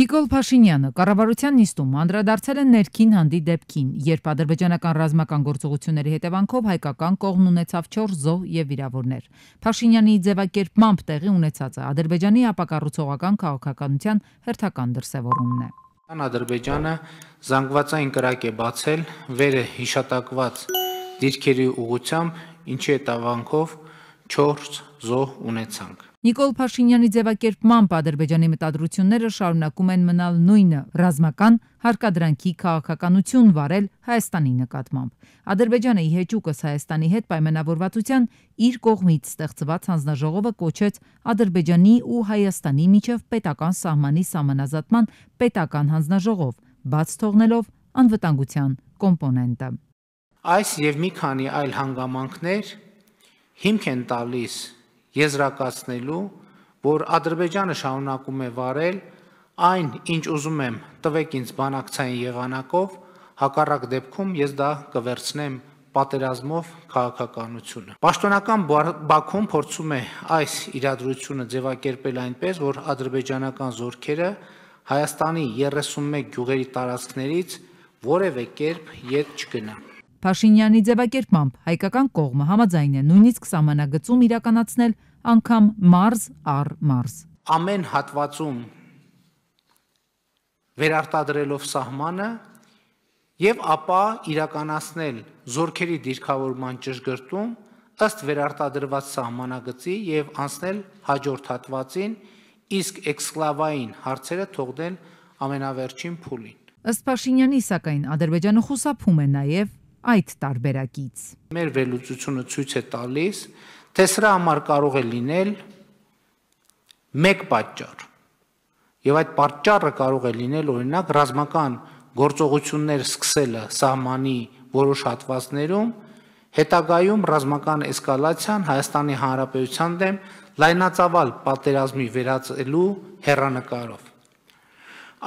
Նիկոլ Փաշինյանը կառավարության նիստում անդրադարձել է ներքին հանդի դեպքին, երբ ադրբեջանական ռազմական գործողությունների հետևանքով հայկական կողմն ունեցավ 4 զոհ եւ վիրավորներ։ Փաշինյանի ձևակերպմամբ տեղի ունեցածը Ադրբեջանի ապակառուցողական քաղաքականության հերթական դրսևորումն է։ Ադրբեջանը զանգվածային կրակ է բացել վերը հիշատակված դիրքերի ուղությամբ, ինչի հետևանքով 4 զոհ ունեցանք։ Նիկոլ Փաշինյանի ձևակերպմամբ Ադրբեջանի մտադրությունները շարունակում են մնալ նույնը՝ ռազմական հարկադրանքի քաղաքականություն վարել Հայաստանի նկատմամբ։ Ադրբեջանը իհեճուկս Հայաստանի հետ պայմանավորվածության իր կողմից ստեղծված հանձնաժողովը կոչեց Ադրբեջանի ու Հայաստանի միջև պետական սահմանի սահմանազատման պետական հանձնաժողով, բաց թողնելով անվտանգության կոմպոնենտը։ Այս եւ մի քանի այլ հանգամանքներ հիմք են տալիս եզրակացնելու, որ Ադրբեջանը շարունակում է վարել այն, ինչ ուզում եմ, տվեք ինձ բանակցային եղանակով, հակառակ դեպքում ես դա կվերցնեմ պատերազմով քաղաքականությունը։ Պաշտոնական Բաքուն փորձում է այս իրադրությունը ձևակերպել այնպես, որ ադրբեջանական զորքերը Հայաստանի 31 գյուղերի տարածքներից որևէ կերպ յետ չգնան։ Փաշինյանի ձևակերպմամբ հայկական կողմը համաձայն է նույնիսկ համանագծում իրականացնել անգամ մարզ առ մարզ։ Ամեն հատվածում վերարտադրելով սահմանը եւ ապա իրականացնել զորքերի դիրքավորման ճշգրտում ըստ վերարտադրված սահմանագծի եւ անցնել հաջորդ հատվածին, իսկ էքսկլավային հարցերը թողնել ամենավերջին փուլին։ Ըստ Փաշինյանի, սակայն Ադրբեջանը խուսափում է նաեւ այդ տարբերակից։ Մեր վերլուծությունը ցույց է տալիս, Թե սրա համար կարող է լինել մեկ պատճառ։ Եվ այդ պատճառը կարող է լինել օրինակ ռազմական գործողություններ սկսելը սահմանի որոշ հատվածներում, հետագայում ռազմական էսկալացիան Հայաստանի Հանրապետության դեմ լայնածավալ պատերազմի վերածելու հերանեկարով։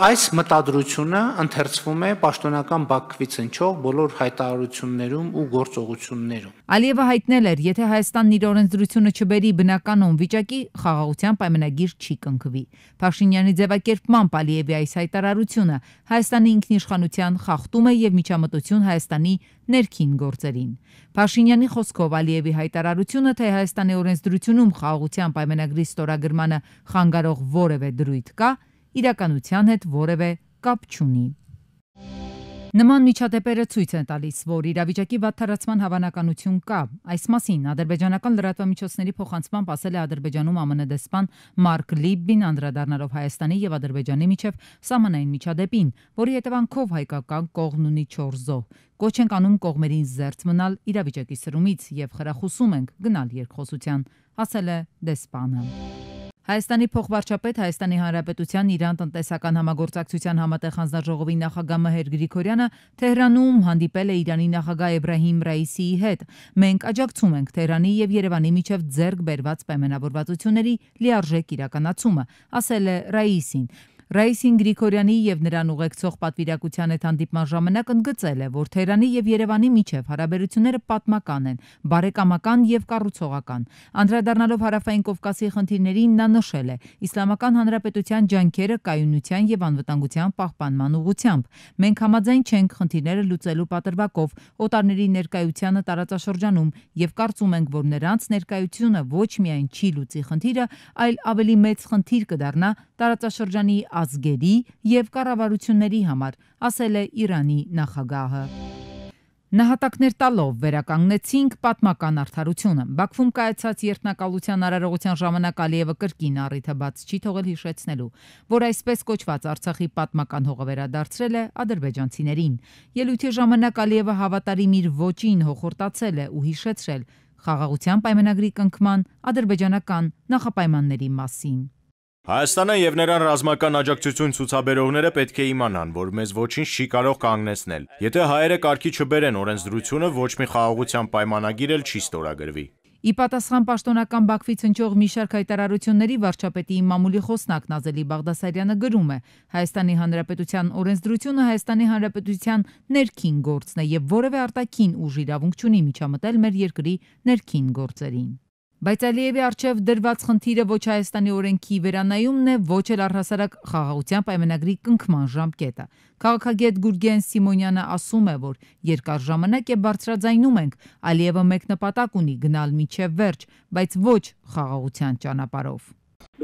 Այս մտադրությունը ընթերցվում է պաշտոնական Բաքվից ընչող բոլոր հայտարարություններում ու գործողություններում։ Ալիևը հայտնել էր, եթե Հայաստանն իր օրենսդրությունը չբերի բնականոն վիճակի, խաղաղության պայմանագիր չի կնքվի։ Փաշինյանի ձևակերպմամբ Ալիևի այս հայտարարությունը Հայաստանի ինքնիշխանության խախտում է եւ միջամտություն Հայաստանի ներքին գործերին։ Փաշինյանի խոսքով Ալիևի հայտարարությունը, թե Հայաստանի օրենսդրությունում խաղաղության պայմանագրի ստորագրմանը խանգարող որևէ դրույթ կա, իրականության հետ որևէ կապ չունի։ Նման միջադեպերը ցույց են տալիս, որ իրավիճակի վատթարացման հավանականություն կա։ Այս մասին ադրբեջանական լրատվամիջոցների փոխանցմամբ ասել է Ադրբեջանում ԱՄՆ դեսպան Մարկ Լիբին անդրադառնալով Հայաստանի եւ Ադրբեջանի միջև սահմանային միջադեպին, որի հետևանքով հայկական կողմն ունի 4 զոհ։ Կոչ ենք անում կողմերին զերծ մնալ իրավիճակի սրումից եւ խրախուսում ենք գնալ երկխոսության, ասել է դեսպանը։ Հայաստանի փոխվարչապետ Հայաստանի Հանրապետության Իրան տնտեսական համագործակցության համատեղ հանձնաժողովի նախագահ Մհեր Գրիգորյանը Թեհրանում հանդիպել է Իրանի նախագահ Էբրահիմ Ռայիսիի հետ։ Մենք աջակցում ենք Թեհրանի եւ Երևանի միջև ձեռք բերված պայմանավորվածությունների լիարժեք իրականացումը, ասել է Ռայիսին։ Ռայսին Գրիգորյանի եւ նրան ուղեկցող պատվիրակության այդ հանդիպման ժամանակ ընդգծել է, որ Թերանի եւ Երևանի միջև հարաբերությունները պատմական են, բարեկամական եւ կառուցողական։ Անդրադառնալով հարավային Կովկասի խնդիրներին նա նշել է. Իսլամական Հանրապետության ջանքերը կայունության եւ անվտանգության պահպանման ուղղությամբ։ Մենք համաձայն չենք խնդիրները լուծելու պատրվակով, օտարների ներկայությանը տարածաշրջանում եւ կարծում ենք, որ նրանց ներկայությունը ոչ միայն չի լուծի խնդիրը, այլ ավելի մեծ խնդիր կդառնա տարածաշրջանի ազգերի եւ կառավարությունների համար, ասել է Իրանի նախագահը։ Նահատակներ տալով վերականգնեցինք պատմական արդարությունը։ Բաքվում կայացած երթնակալության արարողության ժամանակ Ալիևը կրկին առիթը բաց չի թողել հիշեցնելու, որ այսպես կոչված Արցախի պատմական հողը վերադարձրել է ադրբեջանցիներին։ Ելույթի ժամանակ Ալիևը հավատարիմ իր ոչին հոխորտացել է ու հիշեցրել խաղաղության պայմանագրի կնքման ադրբեջանական նախապայմանների մասին։ Հայաստանը եւ նրան ռազմական աջակցություն ցուցաբերողները պետք է իմանան, որ մեզ ոչինչ չի կարող կանգնեցնել։ Եթե հայերը կարգի չբերեն օրենսդրությունը, ոչ մի խաղաղության պայմանագիր էլ չի ստորագրվի։ Ի պատասխան պաշտոնական Բաքվից հնչող մի շարք հայտարարությունների վարչապետի մամուլի խոսնակն Ազելի Բաղդասարյանը գրում է. Հայաստանի Հանրապետության օրենսդրությունը Հայաստանի Հանրապետության ներքին գործն է եւ որևէ արտաքին ուժ իրավունք չունի միջամտել մեր երկրի ներքին գործերին։ Բայց Ալիևի արչև դրված խնդիրը ոչ Հայաստանի օրենքի վերանայումն է, ոչ էլ առհասարակ խաղաղության պայմանագրի կնքման ժամկետը։ Քաղաքագետ Գուրգեն Սիմոնյանը ասում է, որ երկար ժամանակ է բարձրաձայնում ենք, Ալիևը մեկ նպատակ ունի՝ գնալ միջև վերջ, բայց ոչ խաղաղության ճանապարհով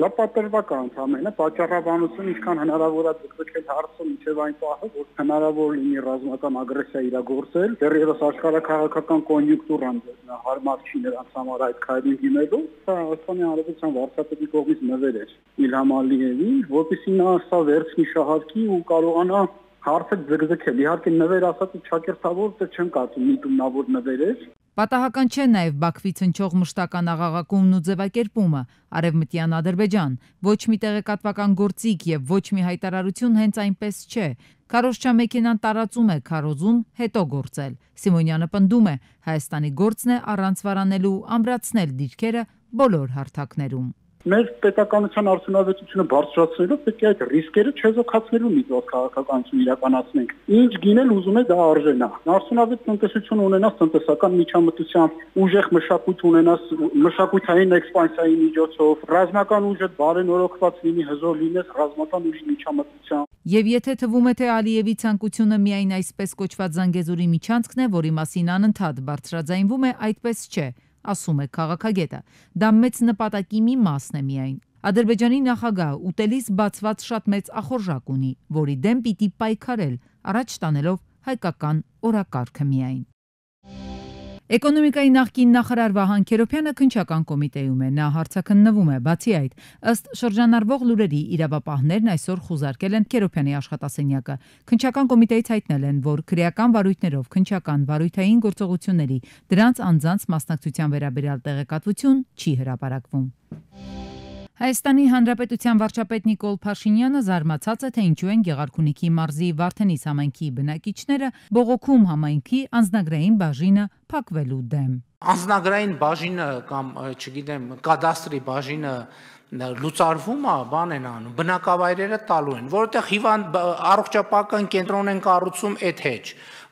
լապատրվակ անդամենը պատճառաբանություն ինչքան հնարավոր է ձգձգել հարցը մինչև այն պահը, որ հնարավոր լինի ռազմական ագրեսիա իրագործել, դեռևս աշխարհակաղակական կոնյուկտուրան հարմար չի նրանց համար այդ քայլին դիմելու, սա Հայաստանի Հանրապետության վարչապետի կողմից նվեր էր Իլհամ Ալիևին, որպեսզի նա սա վերցնի շահարկի ու կարողանա հարցը ձգձգել։ Իհարկե նվեր ասածը չակերտավոր դեռ չեն կարծում միտումնավոր նվեր էր, Պատահական չէ նաև Բաքվի ցնչող մշտական աղաղակումն ու ձևակերպումը։ Արևմտյան Ադրբեջան ոչ մի տեղեկատվական գործիք եւ ոչ մի հայտարարություն հենց այնպես չէ։ Քարոզչա մեքենան տարածում է քարոզում, հետո գործել։ Սիմոնյանը պնդում է, Հայաստանի գործն է առանց վարանելու ամրացնել դիրքերը բոլոր հարթակներում։ Մեր պետականության արդյունավետությունը բարձրացնելով պետք է այդ ռիսկերը չեզոքացնելու միջոց քաղաքականություն իրականացնենք։ Ինչ գինել ուզում է դա արժենա։ Արդյունավետ տնտեսություն ունենաս տնտեսական միջամտությամբ, ուժեղ մշակույթ ունենաս մշակութային էքսպանսիայի միջոցով, ռազմական ուժը բարենորոգված լինի, հզոր լինես ռազմական ուժի միջամտությամբ։ Եվ եթե թվում է թե Ալիևի ցանկությունը միայն այսպես կոչված Զանգեզուրի միջանցքն է, որի մասին անընդհատ բարձրաձայնվում է, այդպես չէ ասում է քաղաքագետը։ Դա մեծ նպատակի մի մասն է միայն։ Ադրբեջանի նախագահ ուտելիս բացված շատ մեծ ախորժակ ունի, որի դեմ պիտի պայքարել, առաջ տանելով հայկական օրակարգը միայն։ Էկոնոմիկայի նախկին նախարար Վահան Քերոփյանը քնչական կոմիտեում է։ Նա հարցակննվում է, բացի այդ, ըստ շրջանառվող լուրերի իրավապահներն այսօր խուզարկել են Քերոփյանի աշխատասենյակը։ Քնչական կոմիտեից հայտնել են, որ քրեական վարույթներով քնչական վարույթային գործողությունների դրանց անձանց մասնակցության վերաբերյալ տեղեկատվություն չի հրապարակվում։ Հայաստանի Հանրապետության վարչապետ Նիկոլ Փաշինյանը զարմացած է, թե ինչու են Գեղարքունիքի մարզի Վարդենիս համայնքի բնակիչները բողոքում համայնքի անձնագրային բաժինը փակվելու դեմ։ Անձնագրային բաժինը կամ չգիտեմ, կադաստրի բաժինը լուծարվում է, բան են անում, բնակավայրերը տալու են, որովհետեղ հիվան առողջապահական կենտրոն են կառուցում այդ հեչ,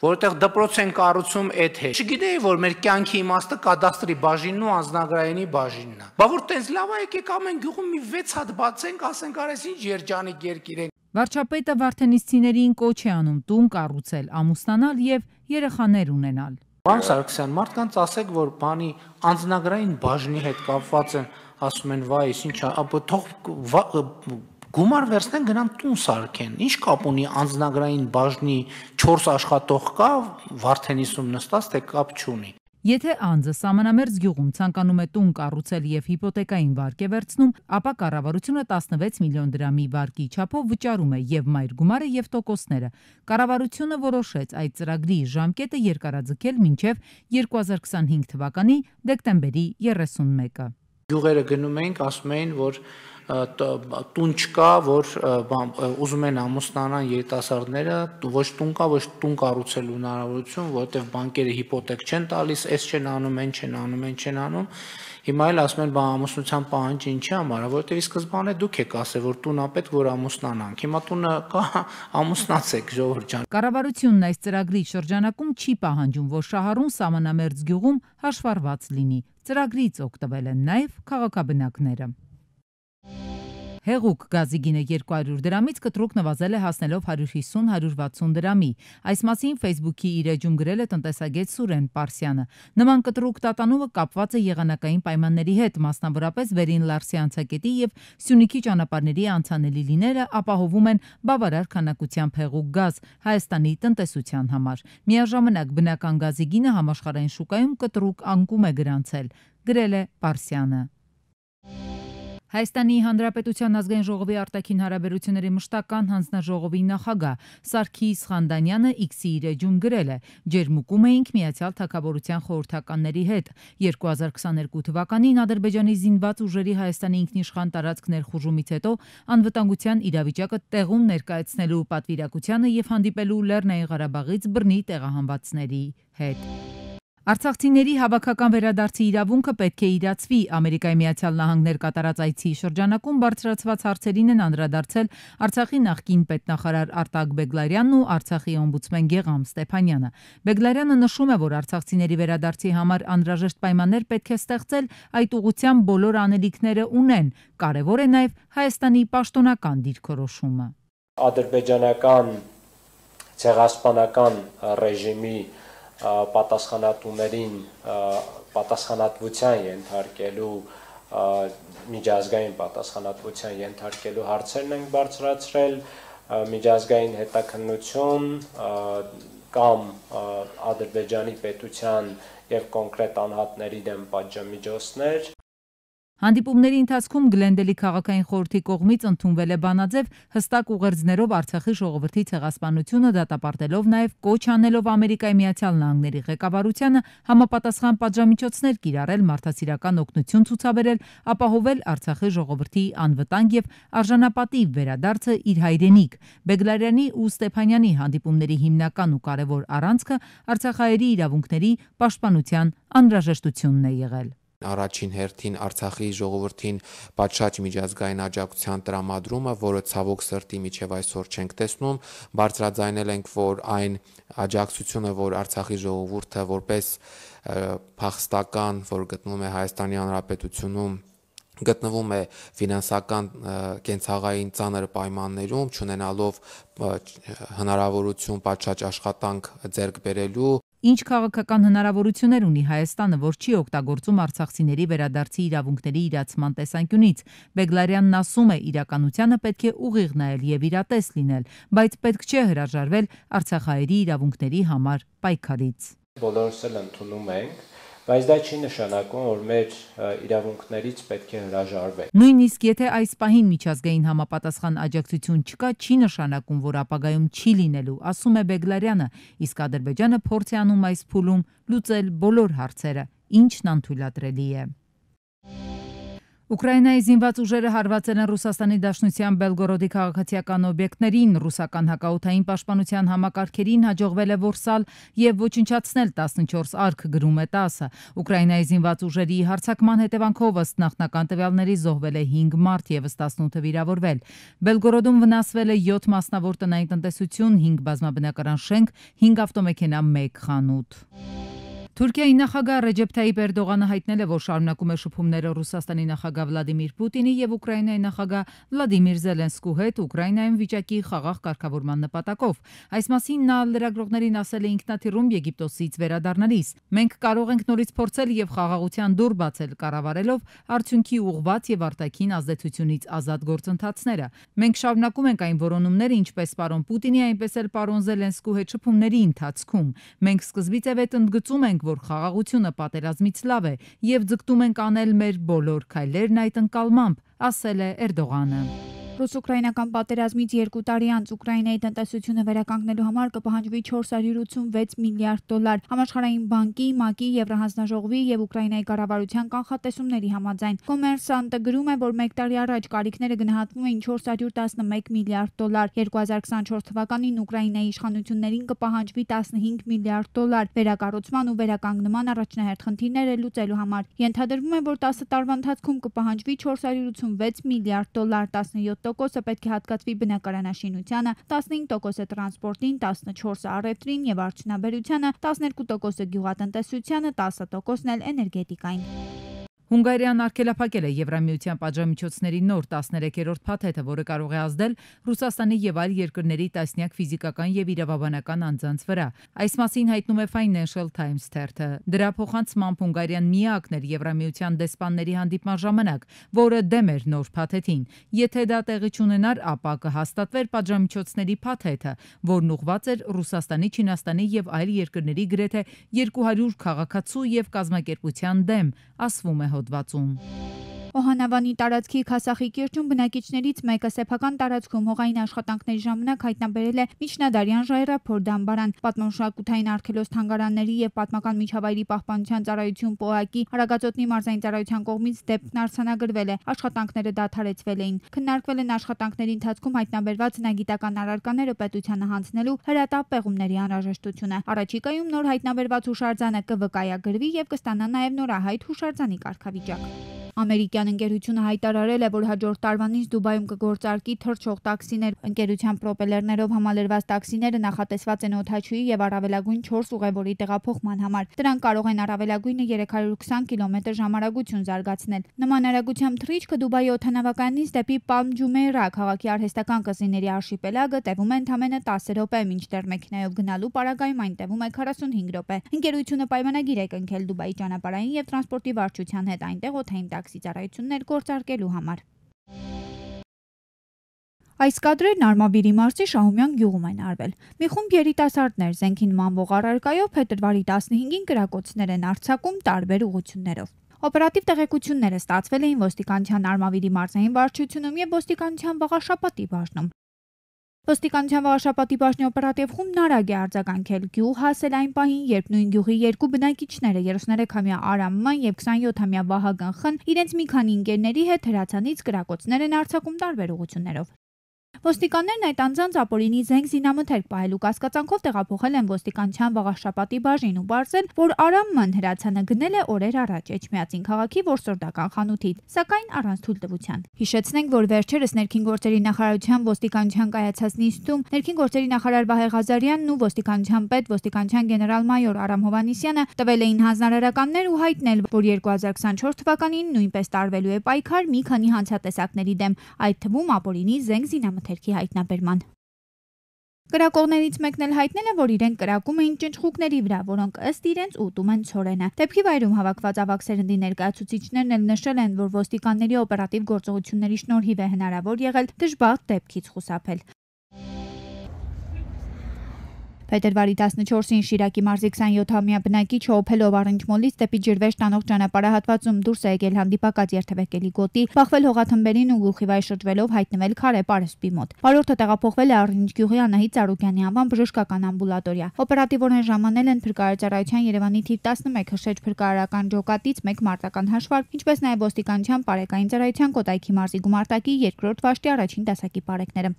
որովհետեղ դպրոց են կառուցում այդ հեչ։ Չգիտեի, որ մեր կյանքի իմաստը կադաստրի բաժինն ու անձնագրայինի բաժինն է։ Բա որ տենց լավ է, եկեք ամեն գյուղում մի 6 հատ բացենք, ասենք արես ինչ երջանիկ երկիր ենք։ Վարչապետը վարդենիստիներին կոչ է անում տուն կառուցել, ամուսնանալ եւ երեխաներ ունենալ։ Պարոն Սարգսյան, մարդկանց ասեք, որ բանի անձնագրային բաժնի հետ կապված են, ասում են, վայ, ինչա, ապա թող գումար վերցնեն գնան տուն սարքեն։ Ինչ կապ ունի անձնագրային բաժնի 4 աշխատող կա Վարդենիսում նստած, թե կապ չունի։ Եթե անձը Սամանամերձ գյուղում ցանկանում է տուն կառուցել եւ հիպոթեկային վարկ է վերցնում, ապա կառավարությունը 16 միլիոն դրամի վարկի չափով վճարում է եւ մայր գումարը եւ տոկոսները։ Կառավարությունը որոշեց այդ ծրագրի ժամկետը երկարաձգել մինչեւ 2025 թվականի դեկտեմբերի 31-ը։ Գյուղերը գնում էինք, ասում էին, որ տուն չկա, որ ուզում են ամուսնանան երիտասարդները, ոչ տուն կա, ոչ տուն կառուցելու հնարավորություն, որովհետև բանկերը հիպոթեք չեն տալիս, էս չեն անում, այն չեն անում, այն չեն անում։ Հիմա էլ ասում են, բա ամուսնության պահանջը ինչի համար, որովհետև սկզբանե դուք եք ասել, որ տուն ապետ, որ ամուսնանանք։ Հիմա տունը կա, ամուսնացեք, ժողովուրդ ջան։ Կառավարությունն այս ծրագրի շրջանակում չի պահանջում, որ շահառուն սահմանամերձ գյուղում հաշվառված լինի։ Ծրագրից օգտվել են նաև քաղաքաբնակները։ Հեղուկ գազի գինը 200 դրամից կտրուկ նվազել է հասնելով 150-160 դրամի։ Այս մասին Facebook-ի իր էջում գրել է տնտեսագետ Սուրեն Պարսյանը։ Նման կտրուկ տատանումը կապված է եղանակային պայմանների հետ, մասնավորապես Վերին Լարսի անցակետի եւ Սյունիքի ճանապարհների անցանելի լինելը ապահովում են բավարար քանակությամբ հեղուկ գազ Հայաստանի տնտեսության համար։ Միաժամանակ բնական գազի գինը համաշխարհային շուկայում կտրուկ անկում է գրանցել, գրել է Պարսյանը։ Հայաստանի Հանրապետության ազգային ժողովի արտաքին հարաբերությունների մշտական հանձնաժողովի նախագահ Սարգիս Խանդանյանը X-ի իր էջում գրել է. «Ջերմուկում էինք Միացյալ Թագավորության խորհրդականների հետ։ 2022 թվականին Ադրբեջանի զինված ուժերի Հայաստանի ինքնիշխան տարածք ներխուժումից հետո անվտանգության իրավիճակը տեղում ներկայացնելու պատվիրակությանը եւ հանդիպելու Լեռնային Ղարաբաղից բռնի տեղահանվածների հետ»։ Արցախցիների հավաքական վերադարձի իրավունքը պետք է իրացվի։ Ամերիկայի Միացյալ Նահանգներ կատարած այցի շրջանակում բարձրացված հարցերին են անդրադարձել Արցախի նախկին պետնախարար Արտակ Բեգլարյանն ու Արցախի օմբուդսմեն Գեգամ Ստեփանյանը։ Բեգլարյանը նշում է, որ արցախցիների վերադարձի համար անհրաժեշտ պայմաններ պետք է ստեղծել, այդ ուղղությամբ բոլոր անելիքները ունեն։ Կարևոր է նաև Հայաստանի պաշտոնական դիրքորոշումը։ Ադրբեջանական ցեղասպանական ռեժիմի պատասխանատուներին պատասխանատվության ենթարկելու միջազգային պատասխանատվության ենթարկելու հարցերն ենք բարձրացրել, միջազգային հետաքննություն կամ Ադրբեջանի պետության եւ կոնկրետ անհատների դեմ պատժամիջոցներ Հանդիպումների ընթացքում Գլենդելի քաղաքային խորհրդի կողմից ընդունվել է բանաձև հստակ ուղերձներով Արցախի ժողովրդի ցեղասպանությունը դատապարտելով նաև կոչ անելով Ամերիկայի Միացյալ Նահանգների ղեկավարությանը համապատասխան պատժամիջոցներ կիրառել մարդասիրական օգնություն ցուցաբերել, ապահովել Արցախի ժողովրդի անվտանգ եւ արժանապատիվ վերադարձը իր հայրենիք։ Բեգլարյանի ու Ստեփանյանի հանդիպումների հիմնական ու կարևոր առանցքը Արցախահայերի իրավունքների պաշտպանության անհրաժեշտությունն է եղել առաջին հերթին Արցախի ժողովրդին պատշաճ միջազգային աջակցության տրամադրումը, որը ցավոք սրտի միջև այսօր չենք տեսնում, բարձրաձայնել ենք, որ այն աջակցությունը, որ Արցախի ժողովուրդը որպես փախստական, որ գտնվում է Հայաստանի Հանրապետությունում, գտնվում է ֆինանսական կենցաղային ծանր պայմաններում, ճանենալով հնարավորություն պատշաճ աշխատանք ձեռք բերելու Ինչ քաղաքական հնարավորություններ ունի Հայաստանը, որ չի օգտագործում արցախցիների վերադարձի իրավունքների իրացման տեսանկյունից։ Բեգլարյանն ասում է, իրականությունը պետք է ուղիղ նայել եւ իրատես լինել, բայց պետք չէ հրաժարվել արցախահայերի իրավունքների համար պայքարից։ Բոլորս էլ ընդունում ենք, Բայց դա չի նշանակում, որ մեր իրավունքներից պետք է հրաժարվել։ Նույնիսկ եթե այս պահին միջազգային համապատասխան աջակցություն չկա, չի նշանակում, որ ապագայում չի լինելու, ասում է Բեգլարյանը, իսկ Ադրբեջանը փորձ է անում այս փուլում լուծել բոլոր հարցերը, ինչն անթույլատրելի է։ Ուկրաինայի զինված ուժերը հարվածել են Ռուսաստանի Դաշնության Բելգորոդի քաղաքացիական օբյեկտներին, ռուսական հակաօթային պաշտպանության համակարգերին հաջողվել է որսալ եւ ոչնչացնել 14 արկ գրում է 10-ը։ Ուկրաինայի զինված ուժերի հարձակման հետևանքով ըստ նախնական տվյալների զոհվել է 5 մարդ եւ ըստ 18-ը վիրավորվել։ Բելգորոդում վնասվել է 7 մասնավոր տնային տնտեսություն, 5 բազմաբնակարան շենք, 5 ավտոմեքենա, 1 խանութ։ Թուրքիայի նախագահ Ռեջեփ Թայիպ Էրդողանը հայտնել է, որ շարունակում է շփումները Ռուսաստանի նախագահ Վլադիմիր Պուտինի եւ Ուկրաինայի նախագահ Վլադիմիր Զելենսկու հետ Ուկրաինայում վիճակի խաղաղ կարգավորման նպատակով։ Այս մասին նա լրագրողներին ասել է ինքնաթիռում Եգիպտոսից վերադառնալիս։ Մենք կարող ենք նորից փորձել եւ խաղաղության դուր բացել կառավարելով արդյունքի ուղված եւ արտաքին ազդեցությունից ազատ գործընթացները։ Մենք շարունակում ենք այն որոնումները, ինչպես պարոն Պուտինի, այնպես էլ պարոն Զելենսկու հետ շփումների ընթացքում։ Մենք սկզբից եւետ ընդգծում ենք որ խաղաղությունը պատերազմից լավ է եւ ձգտում ենք անել մեր բոլոր քայլերն այդ ընկալմամբ, ասել է Էրդողանը։ Ռուս-ուկրաինական պատերազմից 2 տարի անց Ուկրաինայի տնտեսությունը վերականգնելու համար կպահանջվի 486 միլիարդ դոլար։ Համաշխարհային բանկի, ՄԱԿ-ի, Եվրահանձնաժողովի եւ Ուկրաինայի կառավարության կանխատեսումների համաձայն Կոմերսանտը գրում է, որ 1 տարի առաջ կարիքները գնահատվում էին 411 միլիարդ դոլար, 2024 թվականին Ուկրաինայի իշխանություններին կպահանջվի 15 միլիարդ դոլար վերակառուցման ու վերականգնման առաջնահերթ խնդիրները լուծելու համար։ Ենթադրվում է, որ 10 տարվա ընթացքում կպահանջվի 486 միլիարդ դոլար 17 20%-ը պետք է հատկացվի բնակարանաշինությանը, 15%-ը տրանսպորտին, 14%-ը առևտրին եւ արդյունաբերությանը, 12%-ը գյուղատնտեսությանը, 10%-ն էլ էներգետիկային։ Հունգարիան արգելափակել է Եվրամիության պատժամիջոցների նոր 13-րդ փաթեթը, որը կարող է ազդել Ռուսաստանի եւ այլ երկրների տասնյակ ֆիզիկական եւ իրավաբանական անձանց վրա։ Այս մասին հայտնում է Financial Times թերթը։ Դրա փոխանցմամբ Հունգարիան միակն էր Եվրամիության դեսպանների հանդիպման ժամանակ, որը դեմ էր նոր փաթեթին։ Եթե դա տեղի չունենար, ապա կհաստատվեր պատժամիջոցների փաթեթը, որն ուղղված էր Ռուսաստանի, Չինաստանի եւ այլ երկրների գրեթե 200 քաղաքացու եւ կազմակերպության դեմ, ասվում է hodvacu. Օհանավանի տարածքի Քասախի կիրճում բնակիչներից մեկը սեփական տարածքում հողային աշխատանքների ժամանակ հայտնաբերել է միջնադարյան ժայռափոր դամբարան։ Պատմամշակութային արքելոս թանգարանների եւ պատմական միջավայրի պահպանության ծառայություն ՊՕԱԿ-ի Արագածոտնի մարզային ծառայության կողմից դեպքն արցանագրվել է, աշխատանքները դադարեցվել էին։ Քննարկվել են աշխատանքների ընթացքում հայտնաբերված նագիտական առարկաները պետությանը հանձնելու հրատապ պեղումների անհրաժեշտությունը։ Առաջիկայում նոր հայտնաբերված հուշարձանը կվկայագրվի եւ կստանա նաեւ նորահայտ հուշարձանի կարգավիճակ։ Ամերիկյան ընկերությունը հայտարարել է, որ հաջորդ տարվանից Դուբայում կգործարկի թռչող տաքսիներ։ Ընկերության պրոպելերներով համալրված տաքսիները նախատեսված են օթաչուի եւ առավելագույն 4 ուղևորի տեղափոխման համար։ Դրանք կարող են առավելագույնը 320 կիլոմետր ժամարագություն զարգացնել։ Նման արագությամբ թռիչքը Դուբայի օդանավականից դեպի Պալմ Ջումեյրա քաղաքի արհեստական կղզիների արշիպելագը տևում է ընդամենը 10 րոպե, մինչդեռ մեքենայով գնալու պարագայում այն տևում է 45 րոպե։ Ընկերությունը պայմանագիր է կնքել Դուբայի ճանապարհային եւ տրանսպորտի վարչության հետ այնտեղ օթային տաքսի ծառայություններ գործարկելու համար։ Այս կադրերն Արմավիրի մարզի Շահումյան գյուղում են արվել։ Մի խումբ երիտասարդներ զենքին մամվող առարկայով փետրվարի 15-ին գրակոչներ են արցակում տարբեր ուղություններով։ Օպերատիվ տեղեկությունները ստացվել էին ոստիկանության Արմավիրի մարզային վարչությունում եւ ոստիկանության Վաղաշապատի բաժնում։ Ոստիկանության վարշապետի բաժնի օպերատիվ խումբն արագ է արձագանքել գյուղ հասել այն պահին, երբ նույն գյուղի երկու բնակիչները 33-ամյա Արամ Ման եւ 27-ամյա Վահագն Խն իրենց մի քանի ընկերների հետ հրացանից կրակոցներ են արձակում տարբեր ուղություններով։ Ոստիկաններն այդ անձանց ապօրինի զենք զինամթերք պահելու կասկածանքով տեղափոխել են ոստիկանության վաղաշապատի բաժին ու բարձել, որ Արամ Մ-ն հրացանը գնել է օրեր առաջ Էջմիածին քաղաքի որսորդական խանութից, սակայն առանց թույլտվության։ Հիշեցնենք, որ վերջերս ներքին գործերի նախարարության ոստիկանության կայացած նիստում ներքին գործերի նախարար Վահե Ղազարյանն ու ոստիկանության պետ ոստիկանության գեներալ-մայոր Արամ Հովանիսյանը տվել էին հանձնարարականներ ու հայտնել, որ 2024 թվականին նույնպես տարվելու է պայքար մի քանի հանցատեսակների դեմ, այդ թվում ապօրինի զենք զինամթերք մթերքի հայտնաբերման։ Կրակողներից մեկն էլ հայտնել է, որ իրենք կրակում էին ճնճղուկների վրա, որոնք ըստ իրենց ուտում են ցորենը։ Դեպքի վայրում հավաքված ավակ սերնդի ներկայացուցիչներն էլ նշել են, որ ոստիկանների օպերատիվ գործողությունների շնորհիվ է հնարավոր եղել դժբախտ դեպքից խուսափել։ Փետրվարի 14-ին Շիրակի մարզի 27-ամյա բնակիչը օփելով Արինջմոլից դեպի Ջրվեժ տանող ճանապարհահատվածում դուրս է եկել հանդիպակաց երթևեկելի գոտի, բախվել հողաթմբերին ու գլխիվայր շրջվելով հայտնվել Քարե Պարսպի մոտ։ Վարորդը տեղափոխվել է Արինջ գյուղի Անահիտ Սարուկյանի անվան բժշկական ամբուլատորիա։ Օպերատիվորեն ժամանել են Փրկարարարության Երևանի թիվ 11 հրշեջ Փրկարարական ջոկատից 1 մարտական հաշվար, ինչպես նաև ոստիկանության Պարեկային ծառայության Կոտայքի մարզի գումարտակի 2-րդ վաշտի առաջին դասակի պարեկները։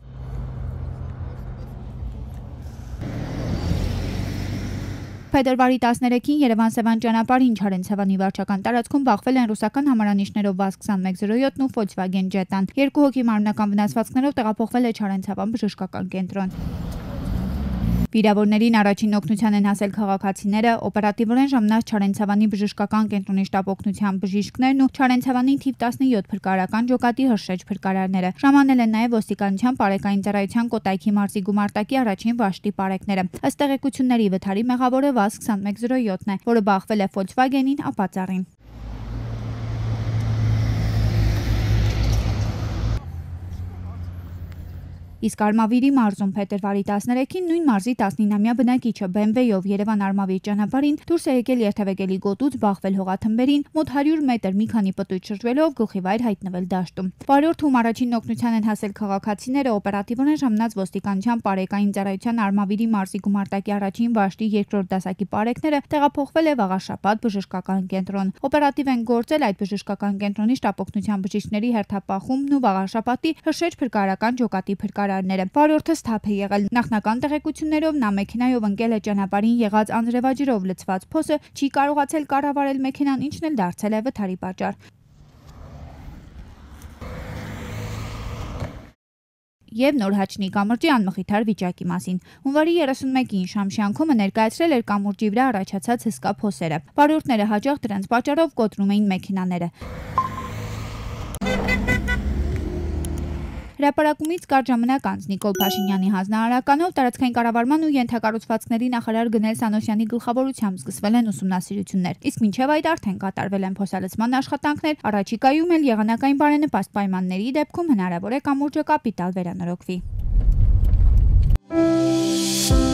Փետրվարի 13-ին Երևան-Սևան ճանապարհի Ինչարենցևանի վարչական տարածքում բախվել են ռուսական համարանիշներով ՎԱԶ 2107-ն ու Volkswagen Jetta-ն։ Երկու հոգի մարմնական վնասվածքներով տեղափոխվել է Չարենցավան բժշկական կենտրոն։ Վիրավորներին առաջին օգնության են հասել քաղաքացիները, օպերատիվորեն ժամանած Չարենցավանի բժշկական կենտրոնի շտաբ օգնության բժիշկներն ու Չարենցավանի թիվ 17 փրկարարական ջոկատի հրշեջ փրկարարները։ Ժամանել են նաև ոստիկանության բարեկային ծառայության Կոտայքի մարզի գումարտակի առաջին վաշտի բարեկները։ Ըստ տեղեկությունների վթարի մեղավորը ՎԱԶ 2107-ն է, որը բախվել է Volkswagen-ին ապածառին։ Իսկ Արմավիրի մարզում փետրվարի 13-ին նույն մարզի 19-ամյա բնակիչը BMW-ով Երևան Արմավիր ճանապարհին դուրս է եկել երթևեկելի գոտուց բախվել հողաթմբերին մոտ 100 մետր մի քանի պտույտ շրջվելով գլխիվայր հայտնվել դաշտում։ Պարյորթում առաջին օգնության են հասել քաղաքացիները օպերատիվորեն ժամնած ոստիկանչյան բարեկային ծառայության Արմավիրի մարզի գումարտակի առաջին վաշտի երկրորդ դասակի բարեկները տեղափոխվել է Վաղաշապատ բժշկական կենտրոն։ Օպերատիվ են գործել այդ բժշկական կենտրոնի շտապօգնության բժիշկների հերթապահումն ու Վաղաշապատի հրշեջ փրկարարական ջոկատի փրկարար նկարարները։ Վարորդը սթափ է եղել։ Նախնական տեղեկություններով նա մեքենայով ընկել է ճանապարհին եղած անձրևաջրով լցված փոսը, չի կարողացել կառավարել մեքենան, ինչն էլ դարձել է վթարի պատճառ։ եւ Նորհաչնի կամրջի անմխիթար վիճակի մասին։ Հունվարի 31-ին Շամշյանքումը ներկայացրել էր կամուրջի վրա առաջացած հսկա փոսերը։ Բարյուրտները հաջող դրանց պատճառով կոտրում էին մեքենաները։ Հրապարակումից կարճ ժամանակ անց Նիկոլ Փաշինյանի հանձնարարականով տարածքային կառավարման ու ենթակառուցվածքների նախարար Գնել Սանոսյանի գլխավորությամբ սկսվել են ուսումնասիրություններ։ Իսկ մինչև այդ արդեն կատարվել են փոսալցման աշխատանքներ, առաջիկայում էլ եղանակային բարենպաստ պայմանների դեպքում հնարավոր է կամուրջը կապիտալ վերանորոգվի։ Thank you.